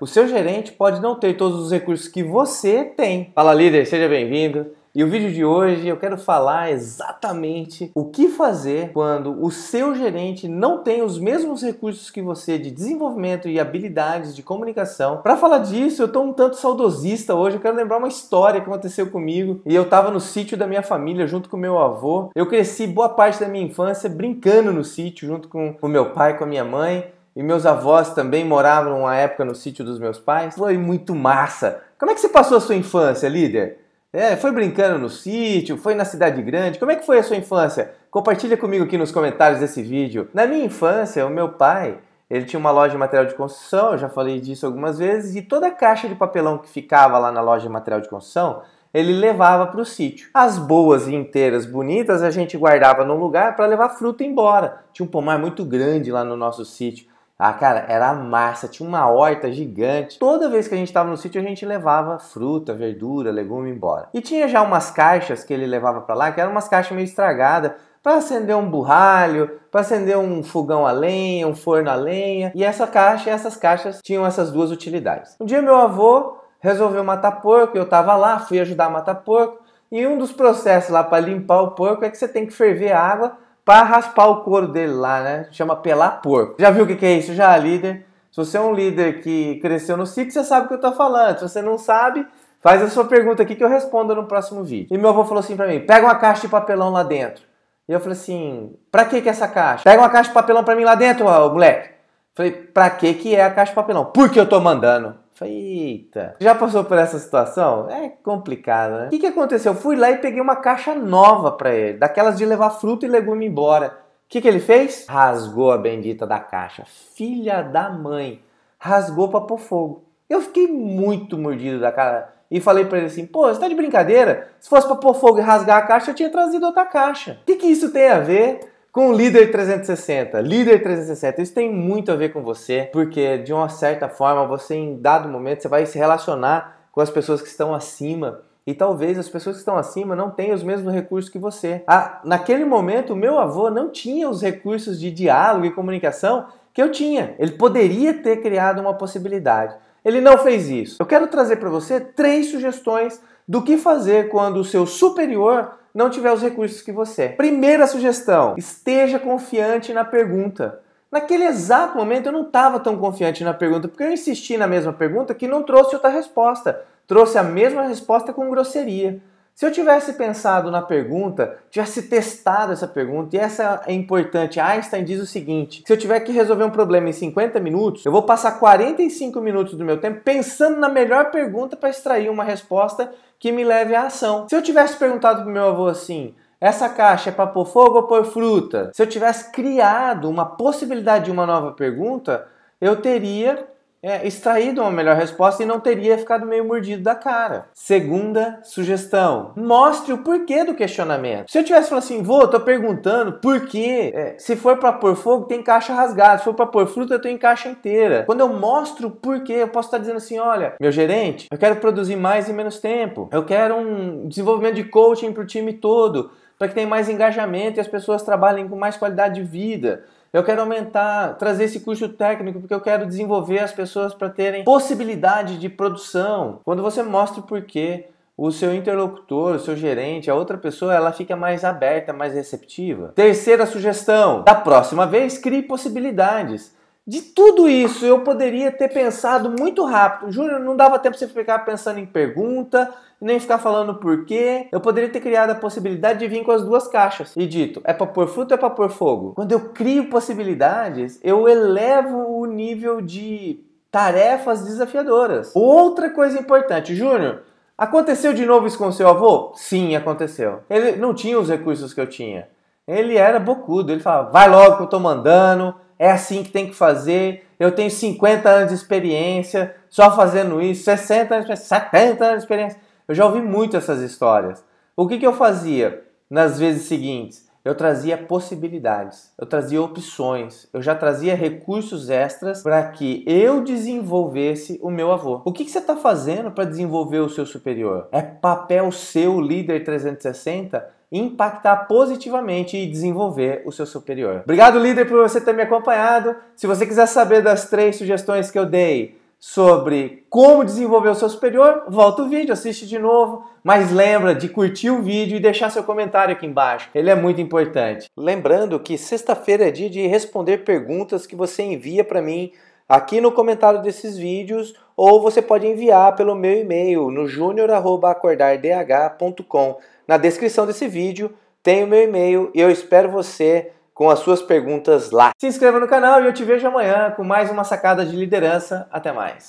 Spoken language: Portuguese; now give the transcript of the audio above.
O seu gerente pode não ter todos os recursos que você tem. Fala líder, seja bem-vindo. E o vídeo de hoje eu quero falar exatamente o que fazer quando o seu gerente não tem os mesmos recursos que você de desenvolvimento e habilidades de comunicação. Para falar disso, eu estou um tanto saudosista hoje, eu quero lembrar uma história que aconteceu comigo. E eu estava no sítio da minha família junto com meu avô. Eu cresci boa parte da minha infância brincando no sítio junto com o meu pai, com a minha mãe e meus avós também moravam uma época no sítio dos meus pais. Foi muito massa. Como é que você passou a sua infância, líder? É, foi brincando no sítio, foi na cidade grande. Como é que foi a sua infância? Compartilha comigo aqui nos comentários desse vídeo. Na minha infância, o meu pai, ele tinha uma loja de material de construção, eu já falei disso algumas vezes, e toda a caixa de papelão que ficava lá na loja de material de construção, ele levava para o sítio. As boas e inteiras bonitas a gente guardava num lugar para levar fruta embora. Tinha um pomar muito grande lá no nosso sítio. Ah, cara, era massa, tinha uma horta gigante. Toda vez que a gente estava no sítio, a gente levava fruta, verdura, legume embora. E tinha já umas caixas que ele levava para lá, que eram umas caixas meio estragadas, para acender um burralho, para acender um fogão a lenha, um forno a lenha. E essa caixa, essas caixas tinham essas duas utilidades. Um dia meu avô resolveu matar porco, eu estava lá, fui ajudar a matar porco. E um dos processos lá para limpar o porco é que você tem que ferver a água para raspar o couro dele lá, né? Chama pelar porco. Já viu o que, que é isso? Já, líder? Se você é um líder que cresceu no SIC, você sabe o que eu estou falando. Se você não sabe, faz a sua pergunta aqui que eu respondo no próximo vídeo. E meu avô falou assim para mim: pega uma caixa de papelão lá dentro. E eu falei assim: pra que que é essa caixa? Pega uma caixa de papelão para mim lá dentro, ó, moleque. Falei: pra que que é a caixa de papelão? Porque eu tô mandando eita. Já passou por essa situação? É complicado, né? O que, que aconteceu? Eu fui lá e peguei uma caixa nova para ele, daquelas de levar fruta e legume embora. O que, que ele fez? Rasgou a bendita da caixa. Filha da mãe. Rasgou para pôr fogo. Eu fiquei muito mordido da cara e falei para ele assim: pô, você tá de brincadeira? Se fosse para pôr fogo e rasgar a caixa, eu tinha trazido outra caixa. O que, que isso tem a ver? com o Líder 360. Líder 360, isso tem muito a ver com você, porque de uma certa forma, você em dado momento, você vai se relacionar com as pessoas que estão acima e talvez as pessoas que estão acima não tenham os mesmos recursos que você. Ah, naquele momento, o meu avô não tinha os recursos de diálogo e comunicação que eu tinha. Ele poderia ter criado uma possibilidade. Ele não fez isso. Eu quero trazer para você três sugestões do que fazer quando o seu superior não tiver os recursos que você. Primeira sugestão: esteja confiante na pergunta. Naquele exato momento eu não estava tão confiante na pergunta, porque eu insisti na mesma pergunta que não trouxe outra resposta. Trouxe a mesma resposta com grosseria. Se eu tivesse pensado na pergunta, tivesse testado essa pergunta, e essa é importante, Einstein diz o seguinte: se eu tiver que resolver um problema em 50 minutos, eu vou passar 45 minutos do meu tempo pensando na melhor pergunta para extrair uma resposta que me leve à ação. Se eu tivesse perguntado para o meu avô assim, essa caixa é para pôr fogo ou pôr fruta? Se eu tivesse criado uma possibilidade de uma nova pergunta, eu teria é, extraído uma melhor resposta e não teria ficado meio mordido da cara. Segunda sugestão: mostre o porquê do questionamento. Se eu tivesse falado assim, vou, tô perguntando por quê. É, se for para pôr fogo, tem caixa rasgada. Se for para pôr fruta, eu tenho caixa inteira. Quando eu mostro o porquê, eu posso estar tá dizendo assim: olha, meu gerente, eu quero produzir mais em menos tempo. Eu quero um desenvolvimento de coaching pro time todo, para que tenha mais engajamento e as pessoas trabalhem com mais qualidade de vida eu quero aumentar, trazer esse custo técnico, porque eu quero desenvolver as pessoas para terem possibilidade de produção. Quando você mostra o porquê, o seu interlocutor, o seu gerente, a outra pessoa, ela fica mais aberta, mais receptiva. Terceira sugestão: da próxima vez, crie possibilidades. De tudo isso, eu poderia ter pensado muito rápido. Júnior, não dava tempo você ficar pensando em pergunta, nem ficar falando por quê. Eu poderia ter criado a possibilidade de vir com as duas caixas e dito: é para pôr fruto ou é para pôr fogo? Quando eu crio possibilidades, eu elevo o nível de tarefas desafiadoras. Outra coisa importante, Júnior, aconteceu de novo isso com seu avô? Sim, aconteceu. Ele não tinha os recursos que eu tinha. Ele era bocudo, ele falava: vai logo que eu tô mandando é assim que tem que fazer, eu tenho 50 anos de experiência só fazendo isso, 60 anos, 70 anos de experiência. Eu já ouvi muito essas histórias. O que, que eu fazia nas vezes seguintes? Eu trazia possibilidades, eu trazia opções, eu já trazia recursos extras para que eu desenvolvesse o meu avô. O que, que você está fazendo para desenvolver o seu superior? É papel seu, líder 360, impactar positivamente e desenvolver o seu superior. Obrigado, líder, por você ter me acompanhado. Se você quiser saber das três sugestões que eu dei sobre como desenvolver o seu superior, volta o vídeo, assiste de novo, mas lembra de curtir o vídeo e deixar seu comentário aqui embaixo. Ele é muito importante. Lembrando que sexta-feira é dia de responder perguntas que você envia para mim aqui no comentário desses vídeos ou você pode enviar pelo meu e-mail no junior@acordardh.com. Na descrição desse vídeo tem o meu e-mail e eu espero você com as suas perguntas lá. Se inscreva no canal e eu te vejo amanhã com mais uma sacada de liderança. Até mais.